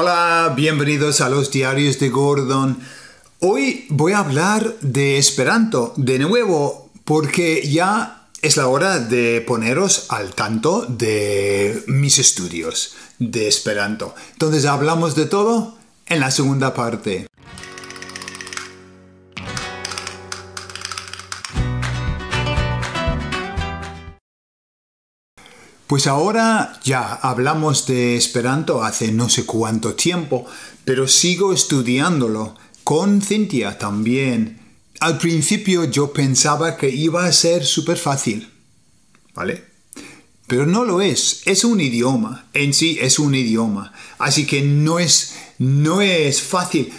Hola, bienvenidos a los diarios de Gordon. Hoy voy a hablar de Esperanto de nuevo porque ya es la hora de poneros al tanto de mis estudios de Esperanto. Entonces hablamos de todo en la segunda parte. Pues ahora ya hablamos de Esperanto hace no sé cuánto tiempo, pero sigo estudiándolo con Cintia también. Al principio yo pensaba que iba a ser súper fácil, ¿vale? Pero no lo es, es un idioma, en sí es un idioma, así que no es, no es fácil,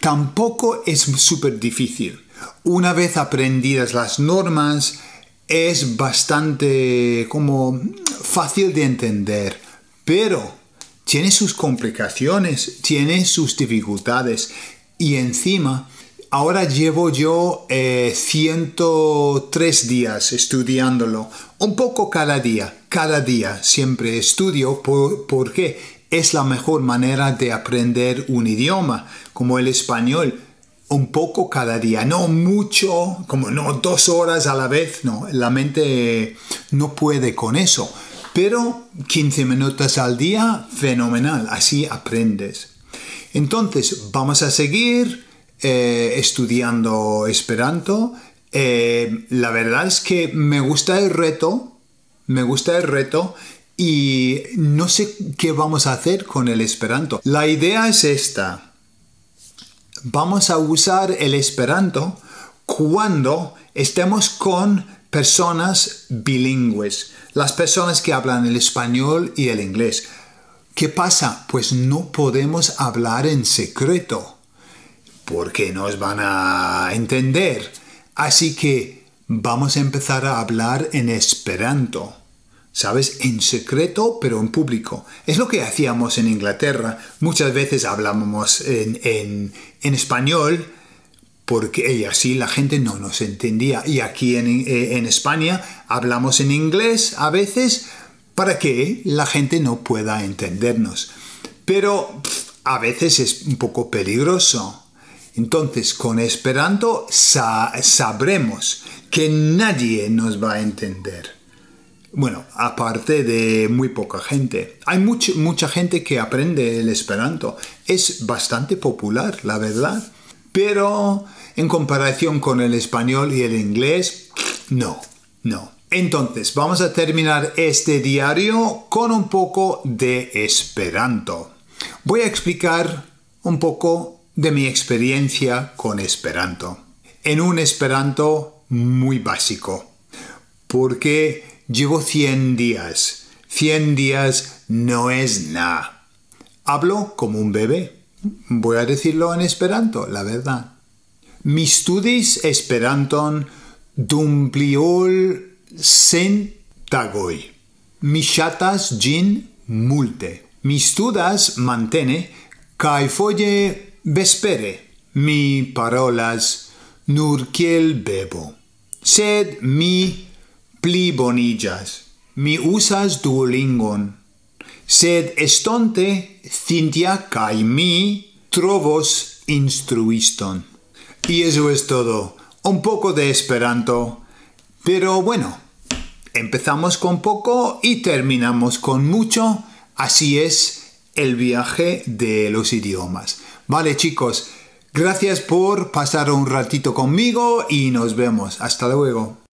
tampoco es súper difícil. Una vez aprendidas las normas, es bastante como fácil de entender, pero tiene sus complicaciones, tiene sus dificultades y encima ahora llevo yo 103 eh, días estudiándolo, un poco cada día, cada día siempre estudio porque es la mejor manera de aprender un idioma como el español. Un poco cada día, no mucho, como no dos horas a la vez, no, la mente no puede con eso pero 15 minutos al día, fenomenal, así aprendes. Entonces, vamos a seguir eh, estudiando Esperanto. Eh, la verdad es que me gusta el reto, me gusta el reto y no sé qué vamos a hacer con el Esperanto. La idea es esta. Vamos a usar el Esperanto cuando estemos con personas bilingües, las personas que hablan el español y el inglés. ¿Qué pasa? Pues no podemos hablar en secreto porque nos van a entender. Así que vamos a empezar a hablar en esperanto. ¿Sabes? En secreto, pero en público. Es lo que hacíamos en Inglaterra. Muchas veces hablábamos en español porque así la gente no nos entendía. Y aquí eh, en, España hablamos en inglés a veces para que la gente no pueda entendernos. Pero a veces es un poco peligroso. Entonces, con Esperanto sabremos que nadie nos va a entender. Bueno, aparte de muy poca gente. Hay mucha gente que aprende el Esperanto. Es bastante popular, la verdad pero en comparación con el español y el inglés, no, no. Entonces, vamos a terminar este diario con un poco de esperanto. Voy a explicar un poco de mi experiencia con esperanto. En un esperanto muy básico, porque llevo 100 días. 100 días no es nada. Hablo como un bebé. voy a decirlo en esperanto, la verdad. Mi studis esperanton dum pliol sen tagoi. Mi shatas gin multe. Mi studas mantene kai folle vespere. Mi parolas nur kiel bebo. Sed mi pli bonillas. Mi usas duolingon. Sed estonte Cintia cae trovos instruiston. Y eso es todo. Un poco de esperanto. Pero bueno, empezamos con poco y terminamos con mucho. Así es el viaje de los idiomas. Vale chicos, gracias por pasar un ratito conmigo y nos vemos. Hasta luego.